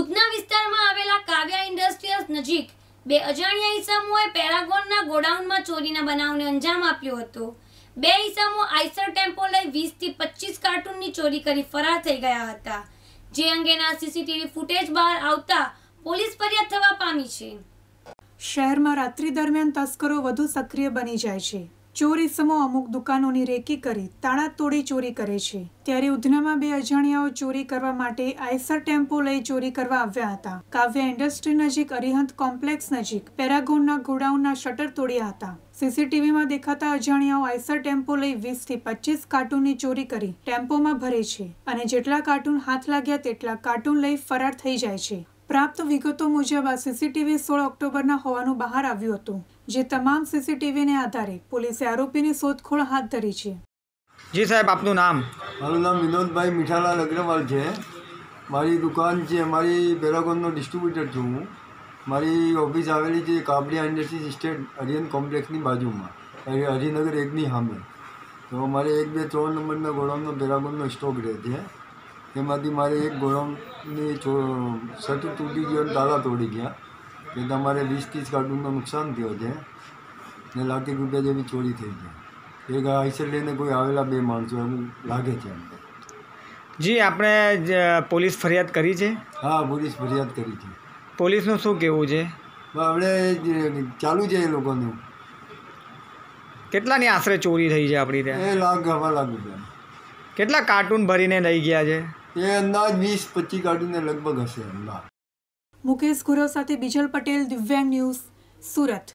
ઉધના વિસ્તારમાં આવેલા કાવ્યા ઇન્ડસ્ટ્રીઝ નજીક બે અજાણ્યા ઈસમોએ પેરાગોનના ગોડાઉનમાં ચોરીના બનાવને અંજામ આપ્યો હતો બે ઈસમો આઈસર ટેમ્પો લઈ વીસથી પચીસ કાર્ટૂનની ચોરી કરી ફરાર થઈ ગયા હતા જે અંગેના સીસીટીવી ફૂટેજ બહાર આવતા પોલીસ ફરિયાદ થવા પામી છે શહેરમાં રાત્રિ દરમિયાન તસ્કરો વધુ સક્રિય બની જાય છે ચોરીસમો અમુક દુકાનોની રેકી કરી તાણા તોડી ચોરી કરે છે ત્યારે ઉધનામાં બે અજાણ્યાઓ ચોરી કરવા માટે આઈસર ટેમ્પો લઈ ચોરી કરવા આવ્યા હતા કાવ્ય ઇન્ડસ્ટ્રી નજીક અરિહંત કોમ્પ્લેક્સ નજીક પેરાગોનના ગોડાઉનના શટર તોડ્યા હતા સીસીટીવીમાં દેખાતા અજાણ્યાઓ આઈસર ટેમ્પો લઈ વીસથી પચીસ કાર્ટૂનની ચોરી કરી ટેમ્પોમાં ભરે છે અને જેટલા કાર્ટૂન હાથ લાગ્યા તેટલા કાર્ટૂન લઈ ફરાર થઈ જાય છે પ્રાપ્ત વિગતો મુજબ આ સીસીટીવી સોળ ઓક્ટોબરના હોવાનું બહાર આવ્યું હતું જે તમામ સીસીટીવીને આધારે પોલીસે આરોપીની શોધખોળ હાથ ધરી છે જી સાહેબ આપનું નામ મારું નામ વિનોદભાઈ મીઠાલાલ અગ્રવાલ છે મારી દુકાન છે મારી પેરાગોનનો ડિસ્ટ્રીબ્યુટર છું હું મારી ઓફિસ આવેલી છે કાબડિયા ઇન્ડસ્ટ્રીઝ સ્ટેટ હરિયન કોમ્પ્લેક્સની બાજુમાં હરિનગર એકની સામે તો મારે એક બે ત્રણ નંબરના ગોડાઉનનો પેરાગોનનો સ્ટોક રહે છે એમાંથી મારે એક ગોડાઉનની શટર તૂટી ગયો અને તાળા તોડી ગયા કે તમારે વીસ ત્રીસ કાર્ટૂનનું નુકસાન થયું છે ને લાખેક રૂપિયા જેવી ચોરી થઈ છે એ આઈસર લઈને કોઈ આવેલા બે માણસો એમ લાગે છે એમને જી આપણે પોલીસ ફરિયાદ કરી છે હા પોલીસ ફરિયાદ કરી છે પોલીસનું શું કહેવું છે આપણે ચાલુ છે એ લોકોનું કેટલાની આશરે ચોરી થઈ છે આપણી ત્યાં એ લાખ હવા લાખ રૂપિયા કેટલા કાર્ટૂન ભરીને લઈ ગયા છે એ અંદાજ વીસ પચીસ કાર્ટૂનને લગભગ હશે અંદાજ મુકેશ ગુરવ સાથે બીજલ પટેલ દિવ્યાંગ ન્યૂઝ સુરત